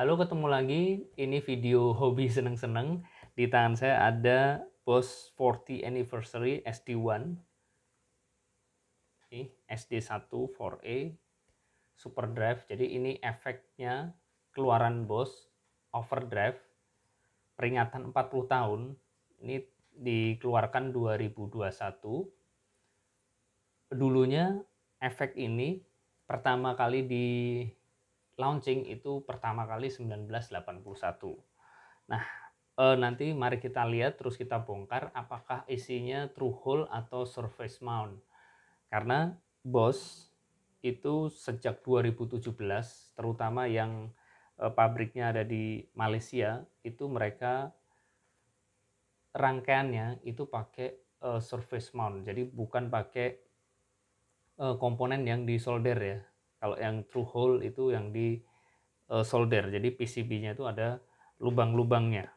Halo, ketemu lagi. Ini video hobi seneng-seneng. Di tangan saya ada Boss 40 Anniversary SD1. Ini SD1 4A Super Drive Jadi ini efeknya keluaran Boss Overdrive peringatan 40 tahun. Ini dikeluarkan 2021. Dulunya efek ini pertama kali di launching itu pertama kali 1981. Nah, eh, nanti mari kita lihat terus kita bongkar apakah isinya true hole atau surface mount. Karena bos itu sejak 2017 terutama yang eh, pabriknya ada di Malaysia itu mereka rangkaiannya itu pakai eh, surface mount. Jadi bukan pakai eh, komponen yang disolder ya kalau yang true hole itu yang di uh, solder. Jadi PCB-nya itu ada lubang-lubangnya.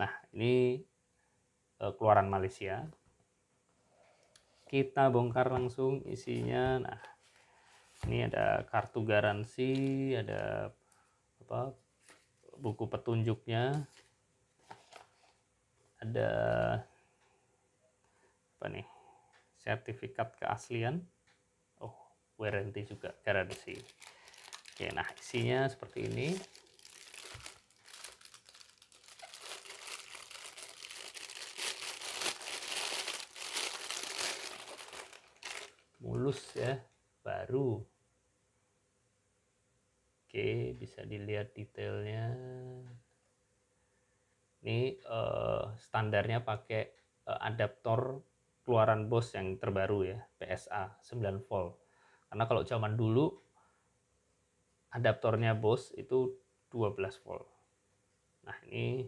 Nah, ini uh, keluaran Malaysia. Kita bongkar langsung isinya. Nah, ini ada kartu garansi, ada apa? buku petunjuknya. Ada apa nih? sertifikat keaslian warranty juga garansi oke nah isinya seperti ini mulus ya baru oke bisa dilihat detailnya ini uh, standarnya pakai uh, adaptor keluaran bos yang terbaru ya PSA 9 volt karena kalau zaman dulu adaptornya bos itu 12 volt. Nah, ini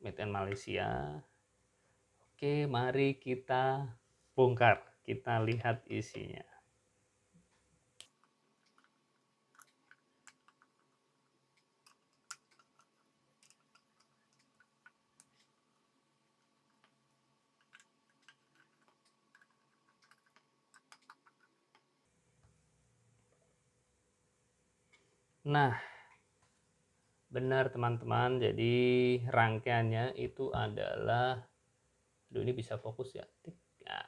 made in Malaysia. Oke, mari kita bongkar. Kita lihat isinya. Nah, benar teman-teman. Jadi rangkaiannya itu adalah, aduh ini bisa fokus ya. ya.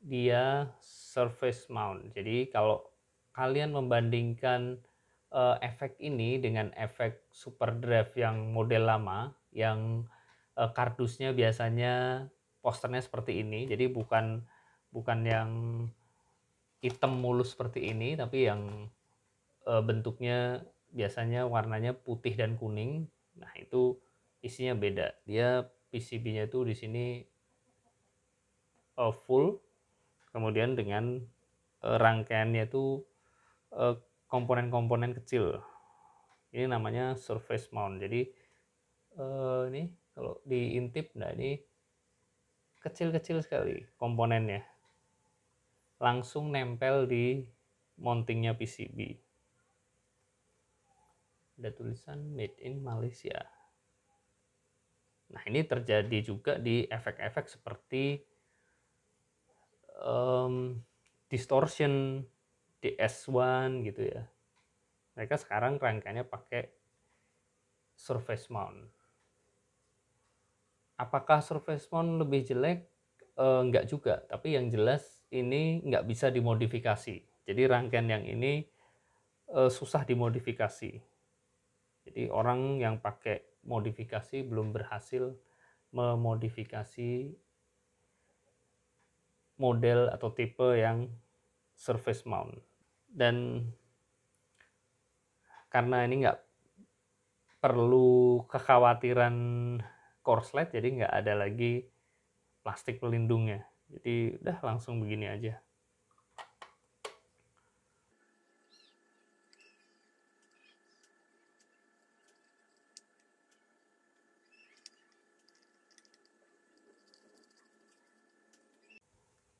Dia surface mount. Jadi kalau kalian membandingkan uh, efek ini dengan efek super drive yang model lama, yang uh, kardusnya biasanya posternya seperti ini. Jadi bukan bukan yang hitam mulus seperti ini, tapi yang Eh, bentuknya biasanya warnanya putih dan kuning. Nah, itu isinya beda. Dia PCB-nya itu di sini uh, full kemudian dengan uh, rangkaiannya itu komponen-komponen kecil. Ini namanya surface mount. Jadi uh, ini kalau diintip nah ini kecil-kecil sekali komponennya. Langsung nempel di mountingnya PCB ada tulisan made in Malaysia. Nah, ini terjadi juga di efek-efek seperti um, distortion DS1 gitu ya. Mereka sekarang rangkanya pakai surface mount. Apakah surface mount lebih jelek? E, eh, enggak juga, tapi yang jelas ini enggak bisa dimodifikasi. Jadi rangkaian yang ini e, susah dimodifikasi jadi orang yang pakai modifikasi belum berhasil memodifikasi model atau tipe yang surface mount. Dan karena ini nggak perlu kekhawatiran korslet, jadi nggak ada lagi plastik pelindungnya. Jadi udah langsung begini aja.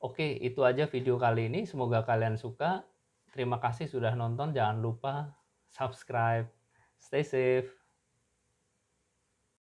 Oke, itu aja video kali ini. Semoga kalian suka. Terima kasih sudah nonton. Jangan lupa subscribe. Stay safe.